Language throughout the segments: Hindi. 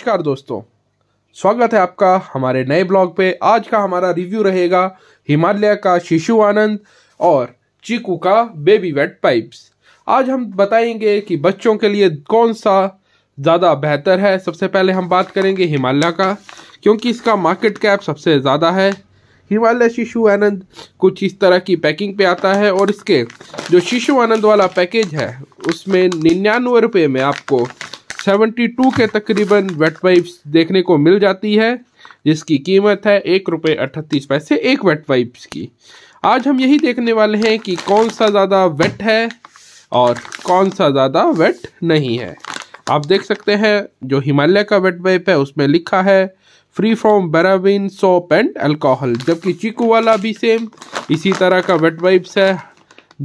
नमस्कार दोस्तों स्वागत है आपका हमारे नए ब्लॉग पे आज का हमारा रिव्यू रहेगा हिमालय का शिशु आनंद और चीकू का बेबी वेट पाइप्स आज हम बताएंगे कि बच्चों के लिए कौन सा ज़्यादा बेहतर है सबसे पहले हम बात करेंगे हिमालय का क्योंकि इसका मार्केट कैप सबसे ज़्यादा है हिमालय शिशु आनंद कुछ इस तरह की पैकिंग पे आता है और इसके जो शिशु आनंद वाला पैकेज है उसमें निन्यानवे रुपये में आपको 72 के तकरीबन वेट वाइप्स देखने को मिल जाती है जिसकी कीमत है एक रुपये अट्ठतीस पैसे एक वेट वाइप्स की आज हम यही देखने वाले हैं कि कौन सा ज़्यादा वेट है और कौन सा ज़्यादा वेट नहीं है आप देख सकते हैं जो हिमालय का वेट वाइप है उसमें लिखा है फ्री फ्रॉम बेराविन सोप एंड अल्कोहल जबकि चीकू वाला भी सेम इसी तरह का वेट वाइप्स है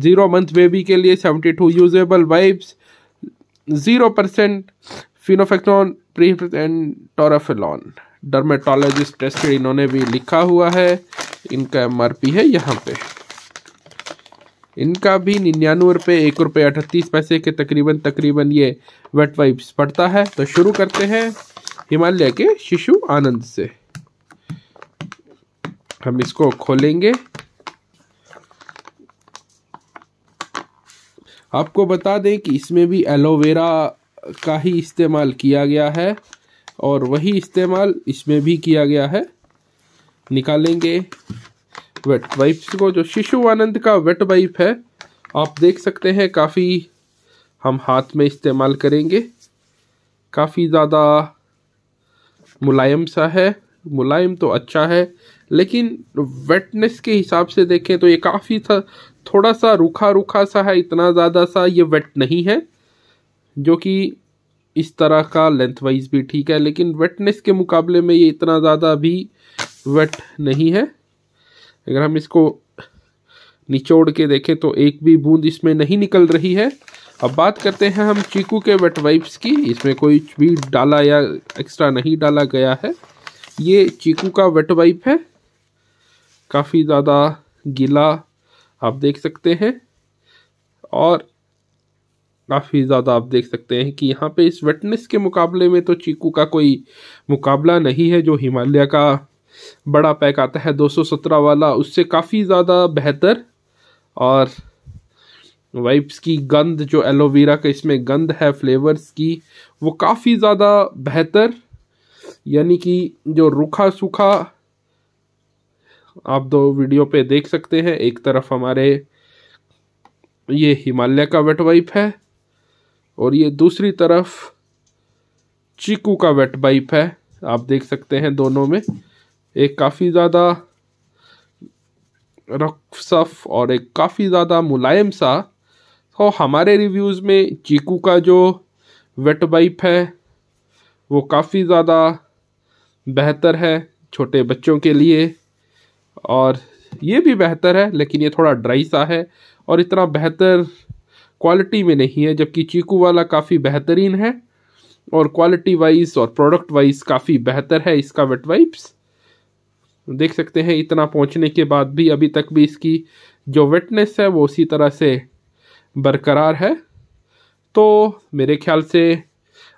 ज़ीरो मंथ बेबी के लिए to usable wipes zero percent फिनोफेक्टोन प्री एंड टोराफिलॉन डर्मेटोलॉजिस्ट टेस्टेड इन्होंने भी लिखा हुआ है इनका एम है यहाँ पे इनका भी निन्यानवे रुपये एक रुपये अठतीस पैसे के तकरीबन तकरीबन ये वेट वाइप्स पड़ता है तो शुरू करते हैं हिमालय के शिशु आनंद से हम इसको खोलेंगे आपको बता दें कि इसमें भी एलोवेरा का ही इस्तेमाल किया गया है और वही इस्तेमाल इसमें भी किया गया है निकालेंगे वेट वाइप्स को जो शिशु आनंद का वेट वाइप है आप देख सकते हैं काफ़ी हम हाथ में इस्तेमाल करेंगे काफ़ी ज़्यादा मुलायम सा है मुलायम तो अच्छा है लेकिन वेटनेस के हिसाब से देखें तो ये काफ़ी था थोड़ा सा रूखा रूखा सा है इतना ज़्यादा सा ये वेट नहीं है जो कि इस तरह का लेंथ वाइज भी ठीक है लेकिन वेटनेस के मुकाबले में ये इतना ज़्यादा भी वेट नहीं है अगर हम इसको निचोड़ के देखें तो एक भी बूंद इसमें नहीं निकल रही है अब बात करते हैं हम चीकू के वेट वाइप्स की इसमें कोई भी डाला या एक्स्ट्रा नहीं डाला गया है ये चीकू का वेट वाइप है काफ़ी ज़्यादा गीला आप देख सकते हैं और काफ़ी ज़्यादा आप देख सकते हैं कि यहाँ पे इस वेटनेस के मुकाबले में तो चीकू का कोई मुकाबला नहीं है जो हिमालय का बड़ा पैक आता है 217 वाला उससे काफ़ी ज़्यादा बेहतर और वाइप्स की गंद जो एलोवेरा का इसमें गंद है फ्लेवर्स की वो काफ़ी ज़्यादा बेहतर यानी कि जो रूखा सूखा आप दो वीडियो पे देख सकते हैं एक तरफ हमारे ये हिमालय का वेट वाइप है और ये दूसरी तरफ चीकू का वेट वाइप है आप देख सकते हैं दोनों में एक काफ़ी ज़्यादा रफ सफ और एक काफ़ी ज़्यादा मुलायम सा तो हमारे रिव्यूज़ में चीकू का जो वेट वाइप है वो काफ़ी ज़्यादा बेहतर है छोटे बच्चों के लिए और ये भी बेहतर है लेकिन ये थोड़ा ड्राई सा है और इतना बेहतर क्वालिटी में नहीं है जबकि चीकू वाला काफ़ी बेहतरीन है और क्वालिटी वाइज और प्रोडक्ट वाइज काफ़ी बेहतर है इसका वेट वाइप्स देख सकते हैं इतना पहुंचने के बाद भी अभी तक भी इसकी जो वेटनेस है वो उसी तरह से बरकरार है तो मेरे ख्याल से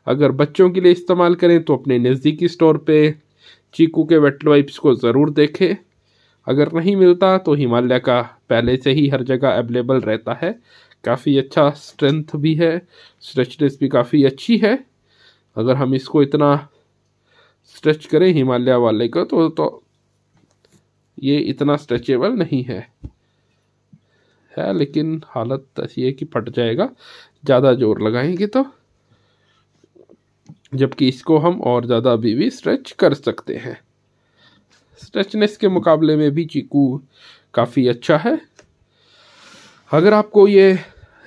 अगर बच्चों के लिए इस्तेमाल करें तो अपने नज़दीकी स्टोर पे चीकू के वेट वाइप्स को ज़रूर देखें अगर नहीं मिलता तो हिमालय का पहले से ही हर जगह अवेलेबल रहता है काफ़ी अच्छा स्ट्रेंथ भी है स्ट्रेचनेस भी काफ़ी अच्छी है अगर हम इसको इतना स्ट्रेच करें हिमालय वाले का तो, तो ये इतना स्ट्रेचेबल नहीं है है लेकिन हालत ऐसी है कि फट जाएगा ज़्यादा जोर लगाएंगे तो जबकि इसको हम और ज़्यादा अभी भी स्ट्रेच कर सकते हैं स्ट्रेचनेस के मुकाबले में भी चीकू काफ़ी अच्छा है अगर आपको ये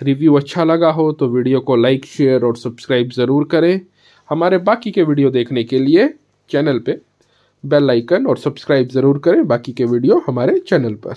रिव्यू अच्छा लगा हो तो वीडियो को लाइक शेयर और सब्सक्राइब ज़रूर करें हमारे बाकी के वीडियो देखने के लिए चैनल पे बेल आइकन और सब्सक्राइब ज़रूर करें बाकी के वीडियो हमारे चैनल पर